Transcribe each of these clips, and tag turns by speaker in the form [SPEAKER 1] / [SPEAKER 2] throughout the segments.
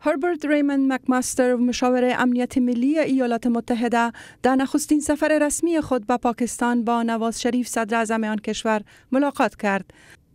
[SPEAKER 1] هربرت ریمن مکماستر مشاور امنیت ملی ایالات متحده در نخستین سفر رسمی خود به پاکستان با نواز شریف صدر اعظم آن کشور ملاقات کرد.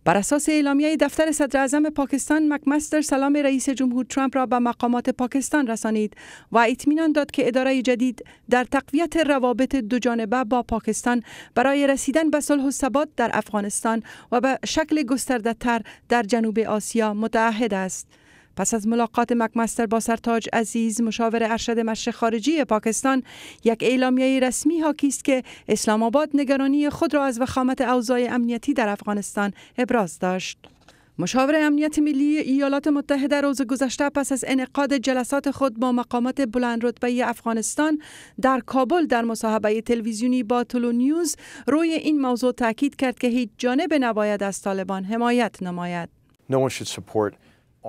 [SPEAKER 1] بر اساس اعلامیه دفتر صدر اعظم پاکستان مکمستر سلام رئیس جمهور ترامپ را به مقامات پاکستان رسانید و اطمینان داد که اداره جدید در تقویت روابط دوجانبه با پاکستان برای رسیدن به صلح و ثبات در افغانستان و به شکل گسترده تر در جنوب آسیا متعهد است. پس از ملاقات مکمستر با سرتاج عزیز مشاور ارشد مشر خارجی پاکستان یک اعلامیه رسمی ها کیست که اسلام آباد نگرانی خود را از وخامت اوضاع امنیتی در افغانستان ابراز داشت مشاور امنیت ملی ایالات متحده روز گذشته پس از انعقاد جلسات خود با مقامات بلند رتبه افغانستان در کابل در مصاحبه تلویزیونی با تلو نیوز روی این موضوع تاکید کرد که هیچ جانب نباید از طالبان حمایت نماید.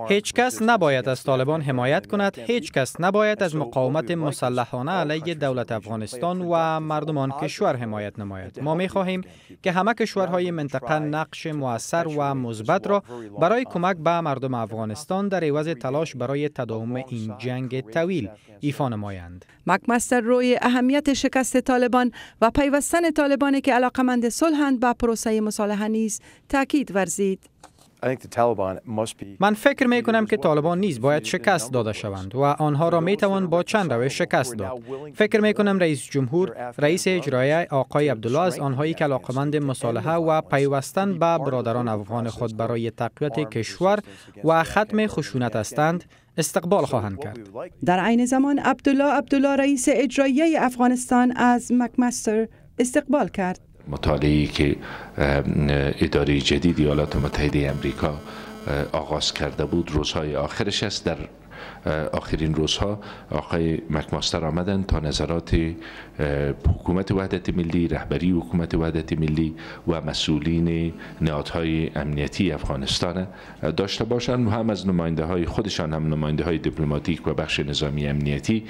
[SPEAKER 2] هیچ کس نباید از طالبان حمایت کند هیچ کس نباید از مقاومت مسلحانه علیه دولت افغانستان و مردمان کشور حمایت نماید ما می خواهیم که همه کشورهای منطقه نقش موثر و مثبت را برای کمک به مردم افغانستان در عوض تلاش برای تداوم این جنگ طویل ایفا نمایند
[SPEAKER 1] مکمستر روی اهمیت شکست طالبان و پیوستن طالبانی که علاقمند صلحند به پروسه مصالحه نیز تاکید ورزید
[SPEAKER 2] من فکر می کنم که طالبان نیز باید شکست داده شوند و آنها را می توان با چند روش شکست داد. فکر می کنم رئیس جمهور، رئیس اجرایی آقای عبدالله از آنهایی که علاقمند مصالحه و پیوستن به برادران افغان خود برای تقویت کشور و ختم خشونت هستند استقبال خواهند کرد.
[SPEAKER 1] در عین زمان عبدالله عبدالله رئیس اجرایی افغانستان از مکمستر استقبال کرد.
[SPEAKER 3] مطالعه که اداره جدید ایالات متحده امریکا آغاز کرده بود روزهای آخرش است در آخرین روزها آقای مکماستر آمدن تا نظرات حکومت وحدت ملی رهبری حکومت وحدت ملی و مسئولین نهادهای امنیتی افغانستان داشته باشند و هم از نماینده های خودشان هم نماینده های دیپلماتیک و بخش نظامی امنیتی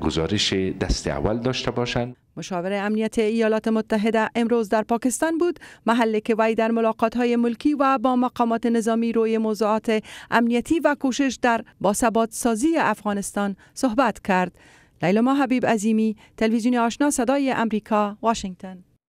[SPEAKER 3] گزارش دست اول داشته باشند
[SPEAKER 1] مشاور امنیت ایالات متحده امروز در پاکستان بود محل که وی در ملاقات های ملکی و با مقامات نظامی روی موضوعات امنیتی و کوشش در باثبات سازی افغانستان صحبت کرد لیلا ما حبیب عظیمی تلویزیون آشنا صدای امریکا واشنگتن